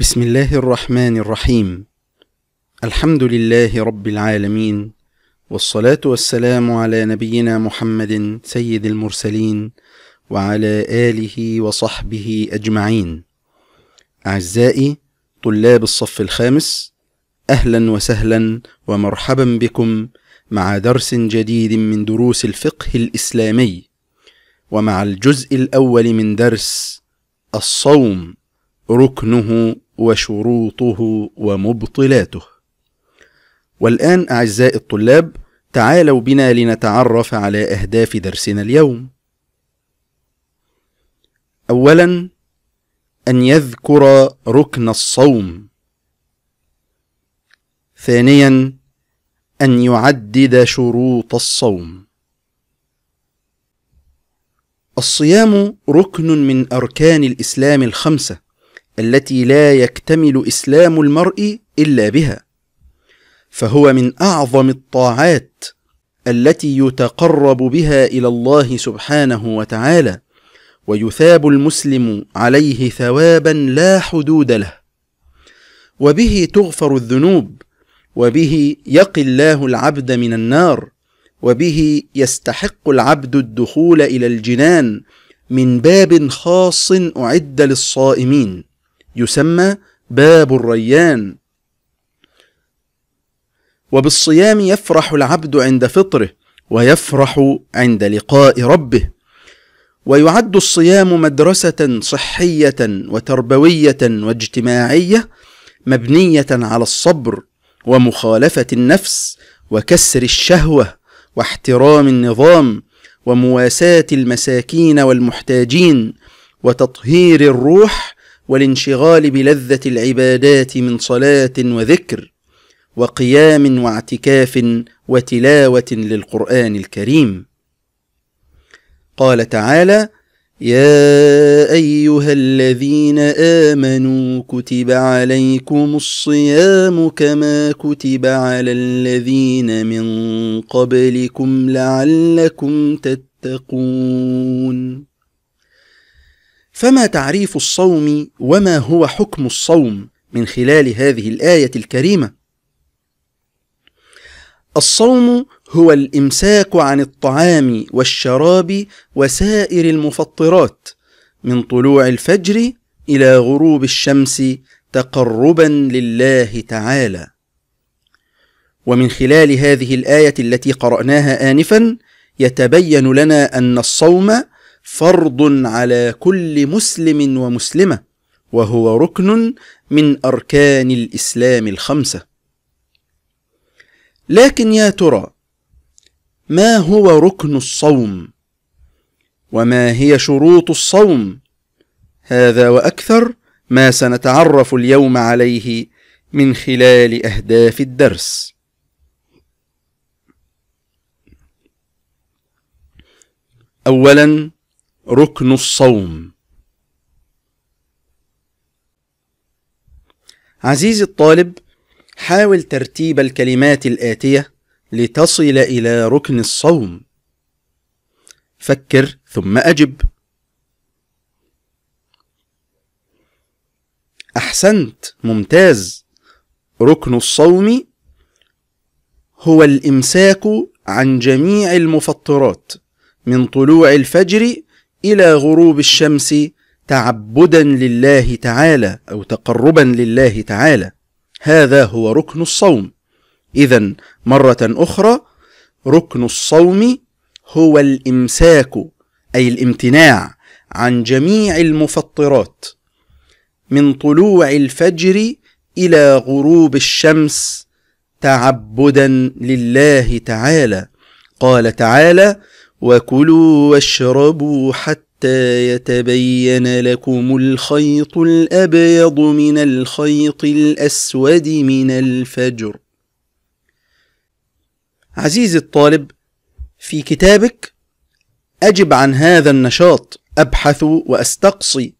بسم الله الرحمن الرحيم الحمد لله رب العالمين والصلاة والسلام على نبينا محمد سيد المرسلين وعلى آله وصحبه أجمعين أعزائي طلاب الصف الخامس أهلا وسهلا ومرحبا بكم مع درس جديد من دروس الفقه الإسلامي ومع الجزء الأول من درس الصوم ركنه وشروطه ومبطلاته والآن أعزائي الطلاب تعالوا بنا لنتعرف على أهداف درسنا اليوم أولا أن يذكر ركن الصوم ثانيا أن يعدد شروط الصوم الصيام ركن من أركان الإسلام الخمسة التي لا يكتمل اسلام المرء الا بها فهو من اعظم الطاعات التي يتقرب بها الى الله سبحانه وتعالى ويثاب المسلم عليه ثوابا لا حدود له وبه تغفر الذنوب وبه يقي الله العبد من النار وبه يستحق العبد الدخول الى الجنان من باب خاص اعد للصائمين يسمى باب الريان وبالصيام يفرح العبد عند فطره ويفرح عند لقاء ربه ويعد الصيام مدرسه صحيه وتربويه واجتماعيه مبنيه على الصبر ومخالفه النفس وكسر الشهوه واحترام النظام ومواساه المساكين والمحتاجين وتطهير الروح والانشغال بلذة العبادات من صلاة وذكر وقيام واعتكاف وتلاوة للقرآن الكريم. قال تعالى: يا أيها الذين آمنوا كتب عليكم الصيام كما كتب على الذين من قبلكم لعلكم تتقون. فما تعريف الصوم وما هو حكم الصوم من خلال هذه الايه الكريمه الصوم هو الامساك عن الطعام والشراب وسائر المفطرات من طلوع الفجر الى غروب الشمس تقربا لله تعالى ومن خلال هذه الايه التي قراناها انفا يتبين لنا ان الصوم فرض على كل مسلم ومسلمه وهو ركن من اركان الاسلام الخمسه لكن يا ترى ما هو ركن الصوم وما هي شروط الصوم هذا واكثر ما سنتعرف اليوم عليه من خلال اهداف الدرس اولا ركن الصوم عزيزي الطالب حاول ترتيب الكلمات الآتية لتصل إلى ركن الصوم فكر ثم أجب أحسنت ممتاز ركن الصوم هو الإمساك عن جميع المفطرات من طلوع الفجر الى غروب الشمس تعبدا لله تعالى او تقربا لله تعالى هذا هو ركن الصوم اذا مره اخرى ركن الصوم هو الامساك اي الامتناع عن جميع المفطرات من طلوع الفجر الى غروب الشمس تعبدا لله تعالى قال تعالى وكلوا واشربوا حتى يتبين لكم الخيط الابيض من الخيط الاسود من الفجر عزيزي الطالب في كتابك اجب عن هذا النشاط ابحث واستقصي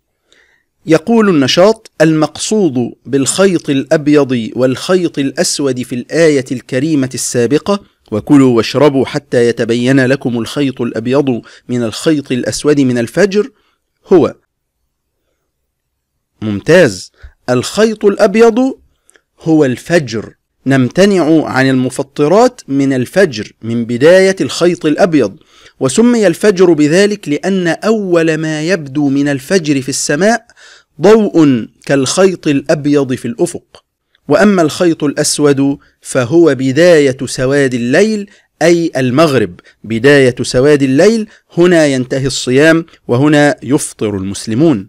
يقول النشاط المقصود بالخيط الأبيض والخيط الأسود في الآية الكريمة السابقة وكلوا واشربوا حتى يتبين لكم الخيط الأبيض من الخيط الأسود من الفجر هو ممتاز الخيط الأبيض هو الفجر نمتنع عن المفطرات من الفجر من بداية الخيط الأبيض وسمي الفجر بذلك لأن أول ما يبدو من الفجر في السماء ضوء كالخيط الأبيض في الأفق وأما الخيط الأسود فهو بداية سواد الليل أي المغرب بداية سواد الليل هنا ينتهي الصيام وهنا يفطر المسلمون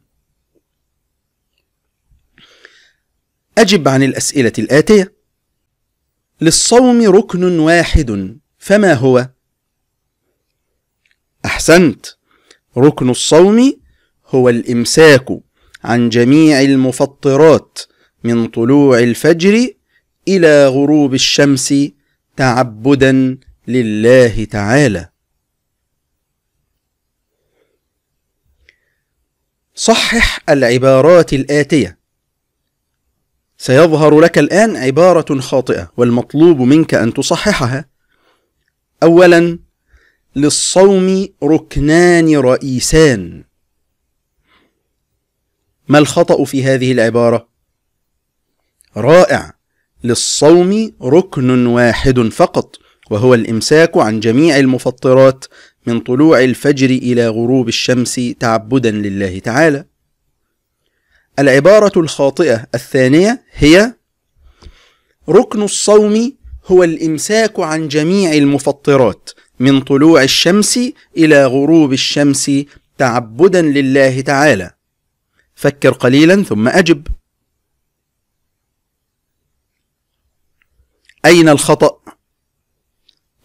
أجب عن الأسئلة الآتية للصوم ركن واحد فما هو؟ أحسنت ركن الصوم هو الإمساك عن جميع المفطرات من طلوع الفجر الى غروب الشمس تعبدا لله تعالى صحح العبارات الاتيه سيظهر لك الان عباره خاطئه والمطلوب منك ان تصححها اولا للصوم ركنان رئيسان ما الخطأ في هذه العبارة؟ رائع للصوم ركن واحد فقط وهو الإمساك عن جميع المفطرات من طلوع الفجر إلى غروب الشمس تعبدا لله تعالى. العبارة الخاطئة الثانية هي ركن الصوم هو الإمساك عن جميع المفطرات من طلوع الشمس إلى غروب الشمس تعبدا لله تعالى فكر قليلا ثم أجب أين الخطأ؟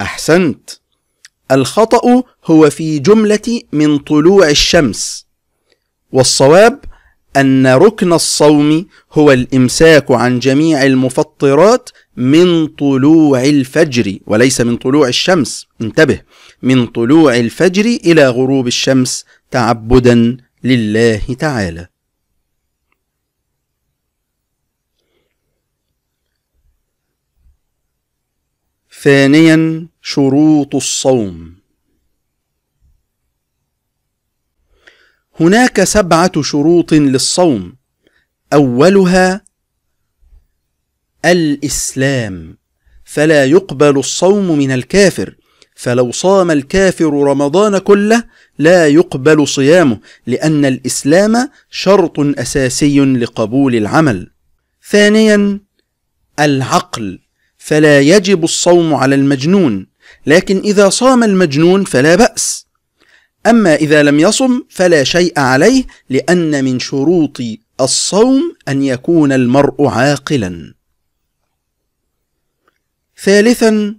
أحسنت الخطأ هو في جملة من طلوع الشمس والصواب أن ركن الصوم هو الإمساك عن جميع المفطرات من طلوع الفجر وليس من طلوع الشمس انتبه من طلوع الفجر إلى غروب الشمس تعبدا لله تعالى ثانيا شروط الصوم هناك سبعه شروط للصوم اولها الاسلام فلا يقبل الصوم من الكافر فلو صام الكافر رمضان كله لا يقبل صيامه لان الاسلام شرط اساسي لقبول العمل ثانيا العقل فلا يجب الصوم على المجنون لكن إذا صام المجنون فلا بأس أما إذا لم يصم فلا شيء عليه لأن من شروط الصوم أن يكون المرء عاقلا ثالثا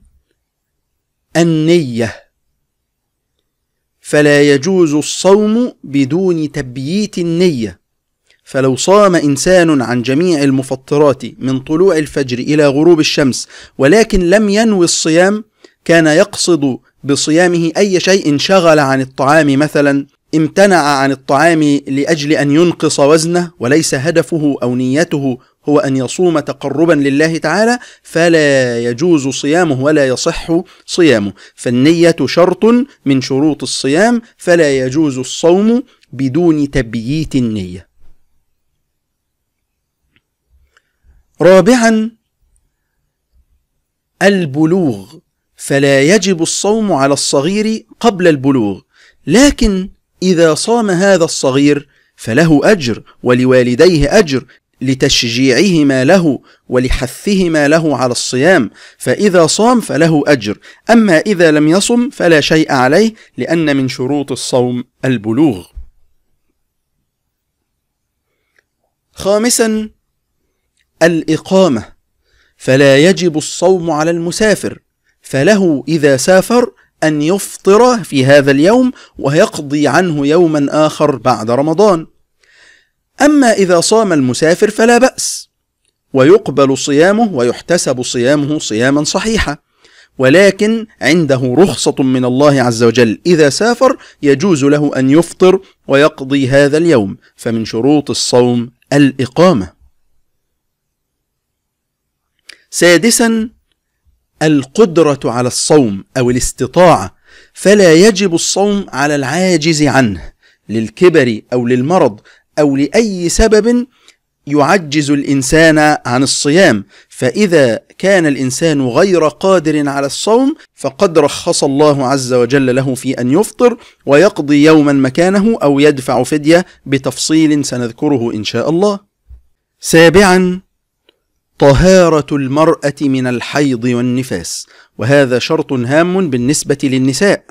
النية فلا يجوز الصوم بدون تبييت النية فلو صام انسان عن جميع المفطرات من طلوع الفجر الى غروب الشمس ولكن لم ينوي الصيام كان يقصد بصيامه اي شيء شغل عن الطعام مثلا امتنع عن الطعام لاجل ان ينقص وزنه وليس هدفه او نيته هو ان يصوم تقربا لله تعالى فلا يجوز صيامه ولا يصح صيامه فالنيه شرط من شروط الصيام فلا يجوز الصوم بدون تبييت النيه رابعا البلوغ فلا يجب الصوم على الصغير قبل البلوغ لكن إذا صام هذا الصغير فله أجر ولوالديه أجر لتشجيعهما له ولحثهما له على الصيام فإذا صام فله أجر أما إذا لم يصم فلا شيء عليه لأن من شروط الصوم البلوغ خامسا الإقامة فلا يجب الصوم على المسافر فله إذا سافر أن يفطر في هذا اليوم ويقضي عنه يوما آخر بعد رمضان أما إذا صام المسافر فلا بأس ويقبل صيامه ويحتسب صيامه صياما صحيحا ولكن عنده رخصة من الله عز وجل إذا سافر يجوز له أن يفطر ويقضي هذا اليوم فمن شروط الصوم الإقامة سادسا القدرة على الصوم أو الاستطاعة فلا يجب الصوم على العاجز عنه للكبر أو للمرض أو لأي سبب يعجز الإنسان عن الصيام فإذا كان الإنسان غير قادر على الصوم فقد رخص الله عز وجل له في أن يفطر ويقضي يوما مكانه أو يدفع فدية بتفصيل سنذكره إن شاء الله سابعا طهارة المرأة من الحيض والنفاس، وهذا شرط هام بالنسبة للنساء،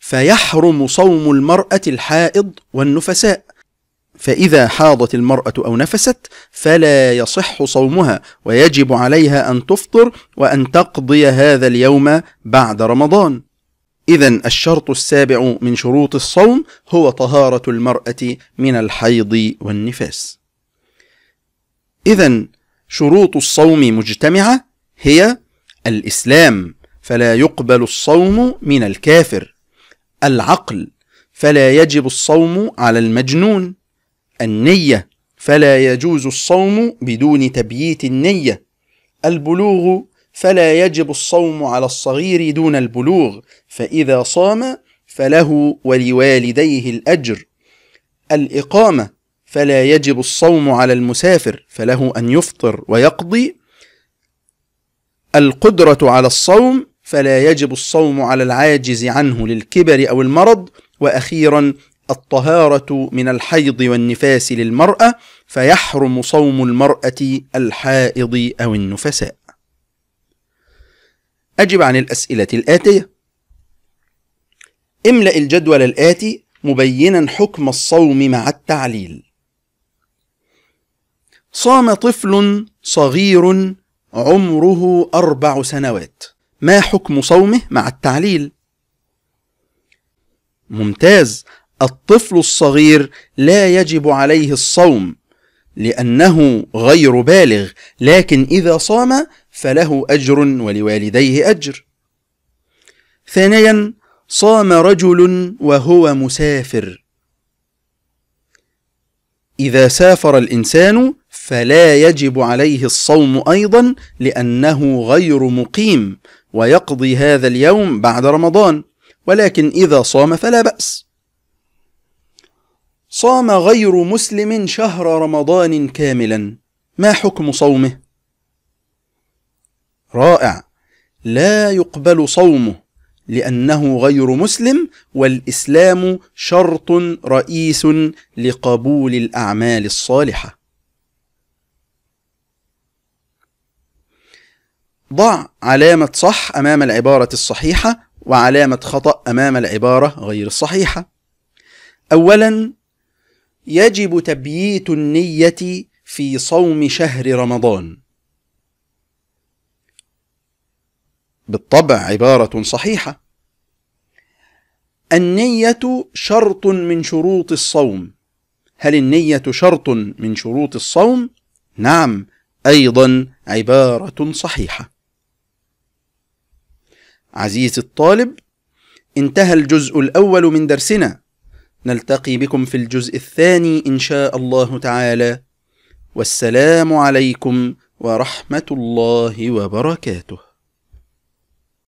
فيحرم صوم المرأة الحائض والنفساء، فإذا حاضت المرأة أو نفست فلا يصح صومها، ويجب عليها أن تفطر وأن تقضي هذا اليوم بعد رمضان. إذا الشرط السابع من شروط الصوم هو طهارة المرأة من الحيض والنفاس. إذا شروط الصوم مجتمعة هي الإسلام فلا يقبل الصوم من الكافر العقل فلا يجب الصوم على المجنون النية فلا يجوز الصوم بدون تبييت النية البلوغ فلا يجب الصوم على الصغير دون البلوغ فإذا صام فله ولوالديه الأجر الإقامة فلا يجب الصوم على المسافر فله أن يفطر ويقضي القدرة على الصوم فلا يجب الصوم على العاجز عنه للكبر أو المرض وأخيرا الطهارة من الحيض والنفاس للمرأة فيحرم صوم المرأة الحائض أو النفساء أجب عن الأسئلة الآتية املأ الجدول الآتي مبينا حكم الصوم مع التعليل صام طفل صغير عمره أربع سنوات ما حكم صومه مع التعليل؟ ممتاز الطفل الصغير لا يجب عليه الصوم لأنه غير بالغ لكن إذا صام فله أجر ولوالديه أجر ثانيا صام رجل وهو مسافر إذا سافر الإنسان فلا يجب عليه الصوم أيضا لأنه غير مقيم ويقضي هذا اليوم بعد رمضان ولكن إذا صام فلا بأس صام غير مسلم شهر رمضان كاملا ما حكم صومه رائع لا يقبل صومه لأنه غير مسلم والإسلام شرط رئيس لقبول الأعمال الصالحة ضع علامة صح أمام العبارة الصحيحة وعلامة خطأ أمام العبارة غير الصحيحة أولا يجب تبييت النية في صوم شهر رمضان بالطبع عبارة صحيحة النية شرط من شروط الصوم هل النية شرط من شروط الصوم؟ نعم أيضا عبارة صحيحة عزيزي الطالب انتهى الجزء الأول من درسنا نلتقي بكم في الجزء الثاني إن شاء الله تعالى والسلام عليكم ورحمة الله وبركاته